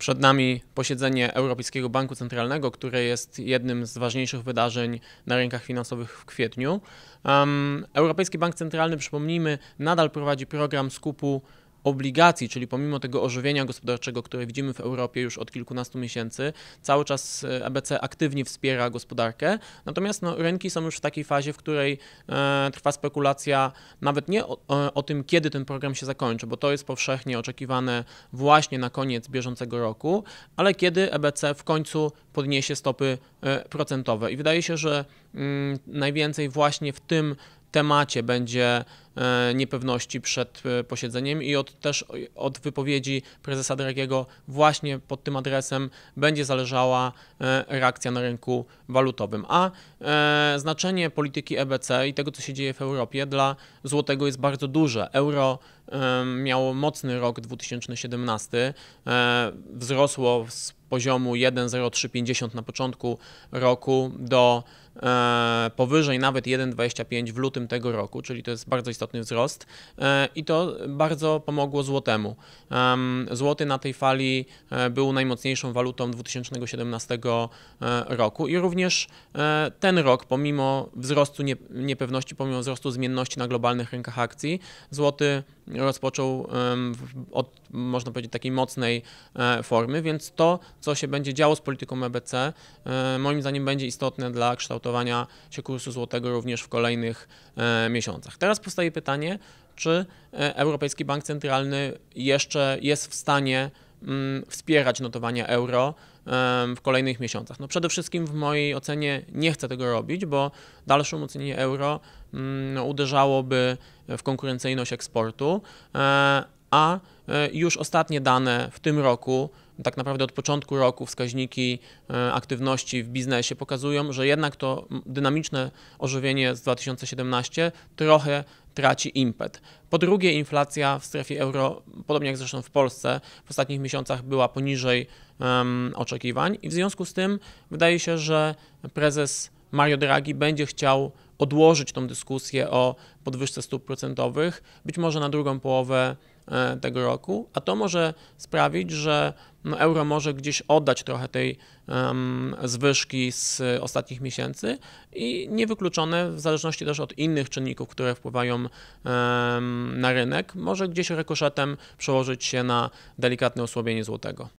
Przed nami posiedzenie Europejskiego Banku Centralnego, które jest jednym z ważniejszych wydarzeń na rynkach finansowych w kwietniu. Europejski Bank Centralny, przypomnijmy, nadal prowadzi program skupu obligacji, czyli pomimo tego ożywienia gospodarczego, które widzimy w Europie już od kilkunastu miesięcy, cały czas EBC aktywnie wspiera gospodarkę. Natomiast no, rynki są już w takiej fazie, w której e, trwa spekulacja nawet nie o, o, e, o, tym, kiedy ten program się zakończy, bo to jest powszechnie oczekiwane właśnie na koniec bieżącego roku, ale kiedy EBC w końcu podniesie stopy e, procentowe. I wydaje się, że mm, najwięcej właśnie w tym temacie będzie E, niepewności przed e, posiedzeniem i od, też od wypowiedzi prezesa Dragiego właśnie pod tym adresem będzie zależała e, reakcja na rynku walutowym. A znaczenie polityki EBC i tego, co się dzieje w Europie dla złotego jest bardzo duże. Euro miało mocny rok 2017, wzrosło z poziomu 1,0350 na początku roku do powyżej nawet 1,25 w lutym tego roku, czyli to jest bardzo istotny wzrost e, i to bardzo pomogło złotemu. Złoty na tej fali e, był najmocniejszą walutą 2017 e, roku i również ten rok, pomimo wzrostu niepewności, pomimo wzrostu zmienności na globalnych rynkach akcji, złoty rozpoczął od, można powiedzieć, takiej mocnej e, formy, więc to, co się będzie działo z polityką EBC, e, moim zdaniem będzie istotne dla kształtowania się kursu złotego również w kolejnych e, miesiącach. Teraz powstaje pytanie, czy Europejski Bank Centralny jeszcze jest w stanie mm, wspierać notowania euro w kolejnych miesiącach. No przede wszystkim w mojej ocenie nie chcę tego robić, bo dalsze umocnienie euro mm, no, uderzałoby w konkurencyjność eksportu, e, a e, już ostatnie dane w tym roku, tak naprawdę od początku roku, wskaźniki e, aktywności w biznesie pokazują, że jednak to dynamiczne ożywienie z 2017 trochę traci impet. Po drugie, inflacja w strefie euro, podobnie jak zresztą w Polsce, w ostatnich miesiącach była poniżej um, oczekiwań, i w związku z tym wydaje się, że prezes Mario Draghi będzie chciał odłożyć tą dyskusję o podwyżce stóp procentowych, być może na drugą połowę e, tego roku, a to może sprawić, że no, euro może gdzieś oddać trochę tej um, zwyżki z ostatnich miesięcy i niewykluczone, w zależności też od innych czynników, które wpływają um, na rynek, może gdzieś rekoszetem przełożyć się na delikatne osłabienie złotego.